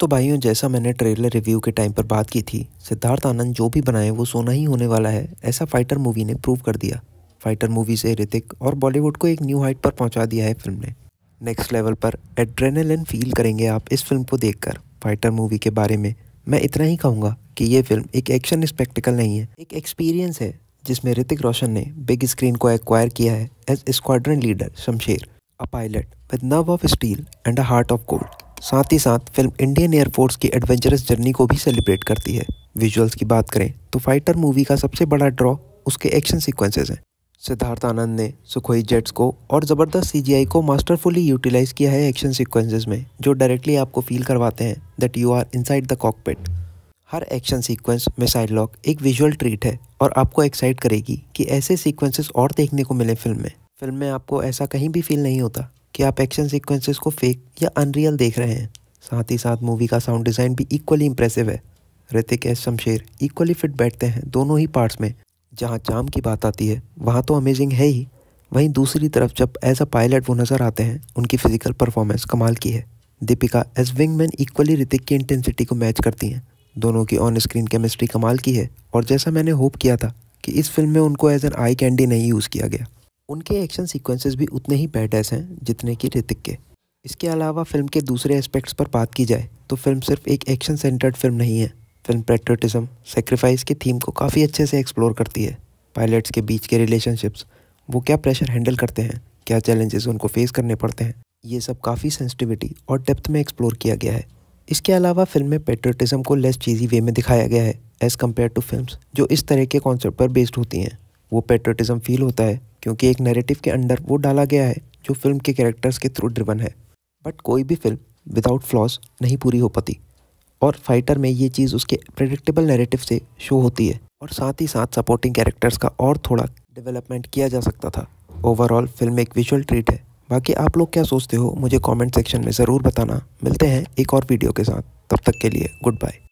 तो भाइयों जैसा मैंने ट्रेलर रिव्यू के टाइम पर बात की थी सिद्धार्थ आनंद जो भी बनाए वो सोना ही होने वाला है ऐसा फाइटर मूवी ने प्रूव कर दिया फाइटर मूवी से ऋतिक और बॉलीवुड को एक न्यू हाइट पर पहुंचा दिया है फिल्म ने नेक्स्ट लेवल पर एड्रेनलिन फील करेंगे आप इस फिल्म को देखकर फाइटर मूवी के बारे में मैं इतना ही कहूँगा कि ये फिल्म एक एक्शन स्पेक्टिकल नहीं है एक एक्सपीरियंस है जिसमें ऋतिक रोशन ने बिग स्क्रीन को एक्वायर किया है as squadron leader Shamsher a pilot with nerve of steel and a heart of gold साथ ही साथ फिल्म इंडियन एयरफोर्स की एडवेंचरस जर्नी को भी सेलिब्रेट करती है विजुअल्स की बात करें तो फाइटर मूवी का सबसे बड़ा ड्रॉ उसके एक्शन सीक्वेंसेज हैं सिद्धार्थ आनंद ने सुखोई जेट्स को और ज़बरदस्त सीजीआई को मास्टरफुली यूटिलाइज किया है एक्शन सीक्वेंसेज में जो डायरेक्टली आपको फील करवाते हैं that you are inside the cockpit हर एक्शन सीक्वेंस मिसाइल लॉक एक विजुअल ट्रीट है और आपको एक्साइट करेगी कि ऐसे सीक्वेंसेस और देखने को मिले फिल्म में फिल्म में आपको ऐसा कहीं भी फील नहीं होता कि आप एक्शन सीक्वेंसेस को फेक या अनरियल देख रहे हैं साथ ही साथ मूवी का साउंड डिज़ाइन भी इक्वली इम्प्रेसिव है Hrithik as Shamsher equally fit बैठते हैं दोनों ही पार्ट्स में जहाँ चाम की बात आती है वहाँ तो अमेजिंग है ही वहीं दूसरी तरफ जब एज अ पायलट वो नज़र आते हैं उनकी फिजिकल परफॉर्मेंस कमाल की है Deepika as wingman equally Hrithik की इंटेंसिटी को मैच करती हैं दोनों की ऑन स्क्रीन केमिस्ट्री कमाल की है और जैसा मैंने होप किया था कि इस फिल्म में उनको एज एन आई कैंडी नहीं यूज़ किया गया उनके एक्शन सीक्वेंसेस भी उतने ही बैडेस हैं जितने कि ऋतिक के इसके अलावा फिल्म के दूसरे एस्पेक्ट्स पर बात की जाए तो फिल्म सिर्फ एक एक्शन सेंटर्ड फिल्म नहीं है फिल्म पेट्रोटिज्म सेक्रीफाइस के थीम को काफ़ी अच्छे से एक्सप्लोर करती है पायलट्स के बीच के रिलेशनशिप्स वो क्या प्रेशर हैंडल करते हैं क्या चैलेंजेस उनको फेस करने पड़ते हैं ये सब काफ़ी सेंसिटिविटी और डेप्थ में एक्सप्लोर किया गया है इसके अलावा फिल्म में पेट्रोटिज्म को लेस चीज़ी वे में दिखाया गया है एज़ कम्पेयर टू फिल्म जो इस तरह के कॉन्सेप्ट पर बेस्ड होती हैं वो पेट्रोटिज़म फील होता है क्योंकि एक नैरेटिव के अंडर वो डाला गया है जो फिल्म के कैरेक्टर्स के थ्रू ड्रिवन है बट कोई भी फिल्म विदाउट फ्लॉज नहीं पूरी हो पाती और फाइटर में ये चीज़ उसके प्रडिक्टेबल नैरेटिव से शो होती है और साथ ही साथ सपोर्टिंग कैरेक्टर्स का और थोड़ा डेवलपमेंट किया जा सकता था ओवरऑल फिल्म एक विजुअल ट्रीट है बाकी आप लोग क्या सोचते हो मुझे कमेंट सेक्शन में ज़रूर बताना मिलते हैं एक और वीडियो के साथ तब तक के लिए गुड बाय